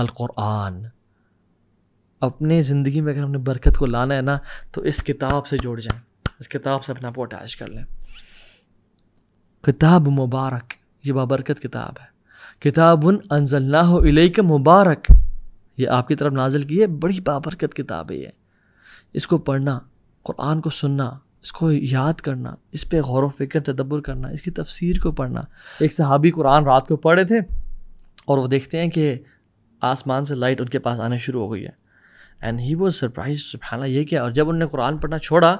القرآن اپنے زندگی میں اگر ہم نے برکت کو لانا ہے نا تو اس کتاب سے جڑ جائیں اس کتاب سے اپنے آپ کو اٹیچ کر لیں کتاب مبارک یہ بابرکت کتاب ہے کتاب اللہ علیہ کے مبارک یہ آپ کی طرف نازل کی ہے بڑی بابرکت کتاب ہے یہ اس کو پڑھنا قرآن کو سننا اس کو یاد کرنا اس پہ غور و فکر تدبر کرنا اس کی تفسیر کو پڑھنا ایک صحابی قرآن رات کو پڑھے تھے اور وہ دیکھتے ہیں کہ آسمان سے لائٹ ان کے پاس آنے شروع ہو گئی ہے اینڈ ہی وہ سرپرائز سبحانہ یہ کیا اور جب ان نے قرآن پڑھنا چھوڑا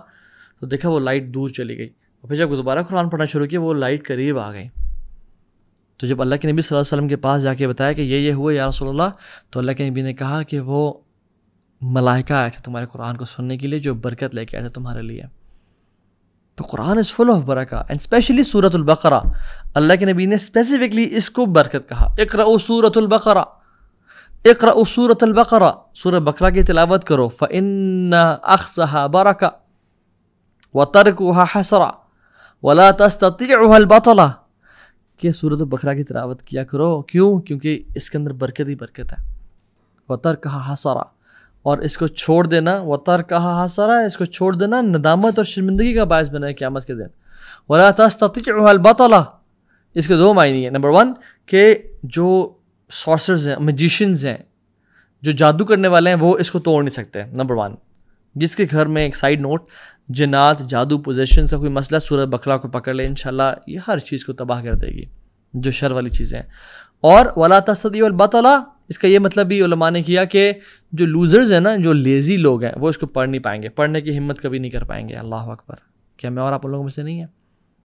تو دیکھا وہ لائٹ دور چلی گئی اور پھر جب دوبارہ قرآن پڑھنا شروع کیا وہ لائٹ قریب آ گئی تو جب اللہ کے نبی صلی اللہ علیہ وسلم کے پاس جا کے بتایا کہ یہ یہ ہوا یا رسول اللہ تو اللہ کے نبی نے کہا کہ وہ ملائکہ آئے تھے تمہارے قرآن کو سننے کے لیے جو برکت لے کے آئے تھے تمہارے لیے تو قرآن از فل آف برکا اینڈ اسپیشلی سورت البقرہ اللہ کے نبی نے اسپیسیفکلی اس کو برکت کہا اقرأ سورت البقرہ اقرا صورت البقرا صور و کی تلاوت کرو فن اخصا برقا و تر ولا تستطيعها ولاب کہ سورت البقرہ کی تلاوت کیا کرو کیوں کیونکہ اس کے اندر برکت ہی برکت ہے وہ تر کہا حاصرا اور اس کو چھوڑ دینا و تر کہا حاصارہ اس کو چھوڑ دینا ندامت اور شرمندگی کا باعث بنا ہے قیامت کے دن ولا ولاستا البطلہ اس کے دو معنی ہیں نمبر ون کہ جو سورسرز ہیں میجیشینز ہیں جو جادو کرنے والے ہیں وہ اس کو توڑ نہیں سکتے نمبر ون جس کے گھر میں ایک سائڈ نوٹ جنات جادو پوزیشن کا کوئی مسئلہ سورج بکرا کو پکڑ لے انشاءاللہ یہ ہر چیز کو تباہ کر دے گی جو شر والی چیزیں ہیں اور ولا تصدی البطیٰ اس کا یہ مطلب بھی علماء نے کیا کہ جو لوزرز ہیں نا جو لیزی لوگ ہیں وہ اس کو پڑھ نہیں پائیں گے پڑھنے کی ہمت کبھی نہیں کر پائیں گے اللہ اکبر کیا میں اور آپ لوگوں میں سے نہیں ہے